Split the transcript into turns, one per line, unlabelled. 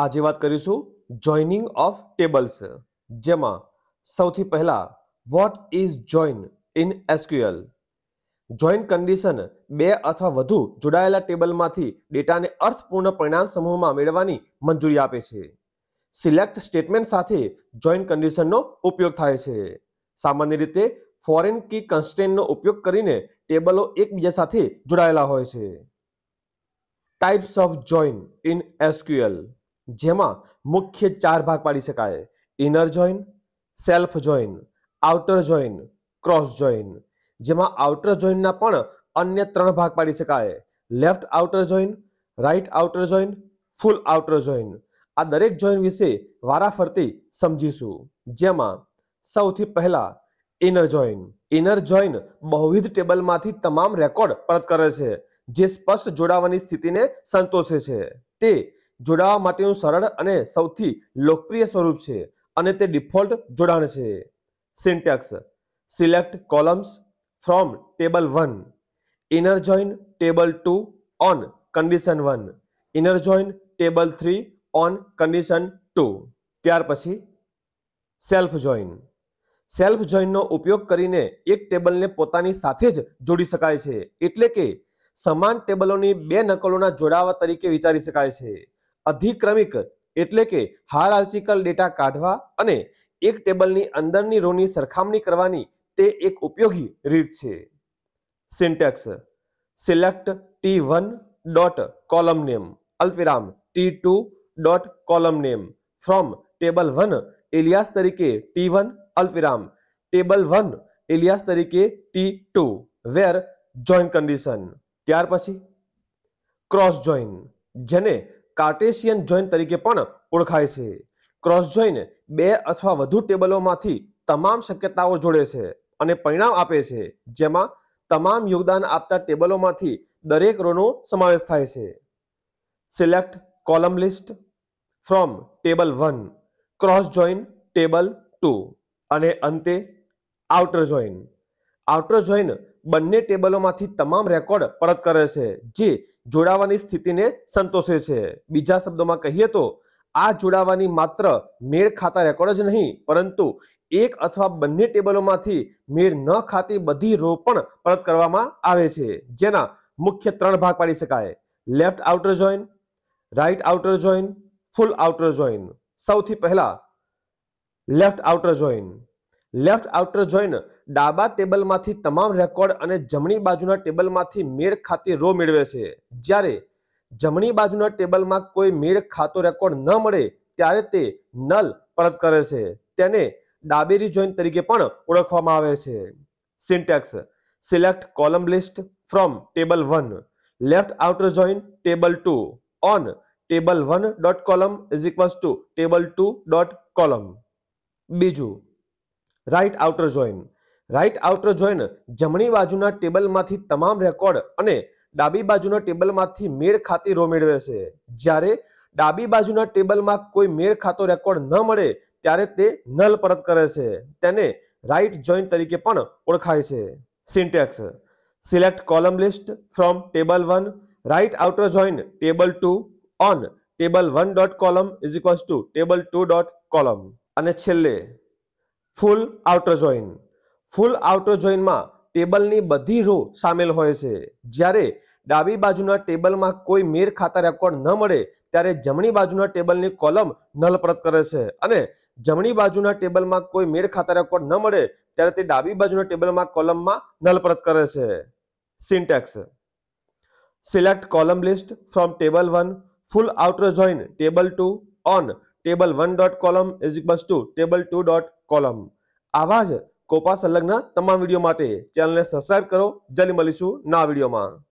આજે વાત કરીશું જોઈનિંગ ઓફ ટેબલ્સ જેમાં સૌથી પહેલા what is join in S Q L join condition બે અથવા વધુ જોડાયેલા ટેબલમાંથી ડેટાને અર્થપૂર્ણ પરિણામ સમૂહમાં મેળવવાની મંજૂરી આપે છે સિલેક્ટ સ્ટેટમેન્ટ સાથે જોઈન કન્ડિશનનો ઉપયોગ થાય છે સામાન્ય રીતે ફોરેન કી કન્સ્ટેન્ટનો ઉપયોગ કરીને ટેબલો એકબીજા સાથે જોડાયેલા હોય છે types of join in S Q L જેમાં મુખ્ય ચાર ભાગ પાડી શકાય inner join self join outer join cross join જેમાં આઉટર જોઈનના પણ અન્ય ત્રણ ભાગ પાડી શકાય left outer join right outer join ફૂલ આઉટર જોઈન આ દરેક જોઈન વિશે વારાફરતી સમજીશું જેમાં સૌથી પહેલા ઇનર જોઈન ઇનર જોઈન બહુવિધ ટેબલમાંથી તમામ રેકોર્ડ પરત કરે છે જે સ્પષ્ટ જોડાવાની સ્થિતિને સંતોષે છે તે જોડાવા માટેનું સરળ અને સૌથી લોકપ્રિય સ્વરૂપ છે અને તે ડિફોલ્ટ જોડાણ છે syntax select columns from table one inner join table two on condition one inner join table three on condition two ત્યાર પછી સેલ્ફ જોઈન સેલ્ફ જોઈનનો ઉપયોગ કરીને એક ટેબલને પોતાની સાથે જ જોડી શકાય છે એટલે કે સમાન ટેબલોની બે નકલોના જોડાવા તરીકે વિચારી શકાય છે अधिक्रमिक એટલે કે હાર આર્ટીકલ ડેટા કાઢવા અને એક ટેબલ ની અંદર ની રો ની સરખામણી કરવાની તે એક ઉપયોગી રીત છે સિન્ટેક્સ સિલેક્ટ t1.કોલમ નેમ અલ્ફિરામ t2.કોલમ નેમ ફ્રોમ ટેબલ 1 એલિયાસ તરીકે t1 અલ્ફિરામ ટેબલ 1 એલિયાસ તરીકે t2 વેર જોઈન કન્ડિશન ત્યાર પછી ક્રોસ જોઈન જેને કાર્ટેશિયન જોઈન તરીકે પણ ઓળખાય છે ક્રોસ જોઈન બે અથવા વધુ ટેબલોમાંથી તમામ શક્યતાઓ જોડે છે અને પરિણામ આપે છે જેમાં તમામ યોગદાન આપતા ટેબલોમાંથી દરેક રોનો સમાવેશ થાય છે select column list from table one cross join table two અને અંતે આઉટર જોઈન આઉટર જોઈન બંને ટેબલોમાંથી તમામ રેકોર્ડ પરત કરે છે જે જોડાવાની સ્થિતિને સંતોષે છે બીજા શબ્દોમાં કહીએ તો આ જોડાવાની માત્ર મેળ ખાતા રેકોર્ડ જ નહીં પરંતુ એક અથવા બંને ટેબલોમાંથી મેળ ન ખાતી બધી રો પણ પરત કરવામાં આવે છે જેના મુખ્ય ત્રણ ભાગ પાડી શકાય left outer join right outer join ફૂલ આઉટર જોઈન સૌથી પહેલા left outer join left outer join ડાબા ટેબલમાંથી તમામ રેકોર્ડ અને જમણી બાજુના ટેબલમાંથી મેળ ખાતી રો મેળવે છે જ્યારે જમણી બાજુના ટેબલમાં કોઈ મેળ ખાતો રેકોર્ડ ન મળે ત્યારે તે નલ પરત કરે છે તેને ડાબેરી જોઈન તરીકે પણ ઓળખવામાં આવે છે syntax select column list from table one left outer join table two on table one dot column is equals to table two dot column બીજું right outer join right outer join જમણી બાજુના ટેબલમાંથી તમામ record અને ડાબી બાજુના ટેબલમાંથી મેળ ખાતી row મેળવે છે જ્યારે ડાબી બાજુના ટેબલમાં કોઈ મેળ ખાતો રેકોર્ડ ન મળે ત્યારે તે નલ પરત કરે છે તેને રાઇટ જોઈન તરીકે પણ ઓળખાય છે syntax select column list from table one right outer join table two on table one dot column is equals to table two dot column અને છેલ્લે ફૂલ આઉટર જોઈન ફૂલ આઉટર જોઈનમાં ટેબલની બધી રો સામેલ હોય છે જ્યારે ડાબી બાજુના ટેબલમાં કોઈ મેર ખાતા રેકોર્ડ ન મળે ત્યારે જમણી બાજુના ટેબલની કોલમ નલપ્રત કરે છે અને જમણી બાજુના ટેબલમાં કોઈ મેર ખાતા રેકોર્ડ ન મળે ત્યારે તે ડાબી બાજુના ટેબલમાં કોલમમાં નલપ્રત કરે છે syntax select column list from table one full outer join table two on table one dot column is equals to table two dot column આવા જ કોપા સંલગ્ન તમામ વિડીયો માટે ચેનલને સબસ્ક્રાઇબ કરો જલ્દી મળીશું નવા વિડીયોમાં